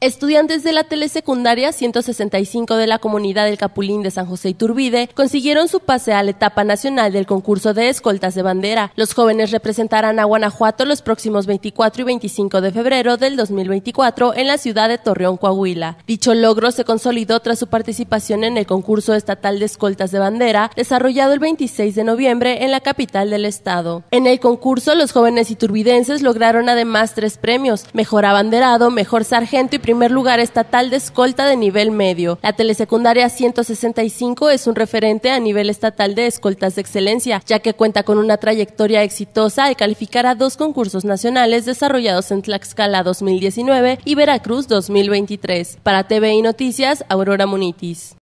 Estudiantes de la telesecundaria 165 de la comunidad del Capulín de San José Iturbide consiguieron su pase a la etapa nacional del concurso de escoltas de bandera. Los jóvenes representarán a Guanajuato los próximos 24 y 25 de febrero del 2024 en la ciudad de Torreón, Coahuila. Dicho logro se consolidó tras su participación en el concurso estatal de escoltas de bandera desarrollado el 26 de noviembre en la capital del estado. En el concurso los jóvenes iturbidenses lograron además tres premios, mejor abanderado, mejor sargento y primer lugar estatal de escolta de nivel medio. La telesecundaria 165 es un referente a nivel estatal de escoltas de excelencia, ya que cuenta con una trayectoria exitosa de calificar a dos concursos nacionales desarrollados en Tlaxcala 2019 y Veracruz 2023. Para tv y Noticias, Aurora Munitis.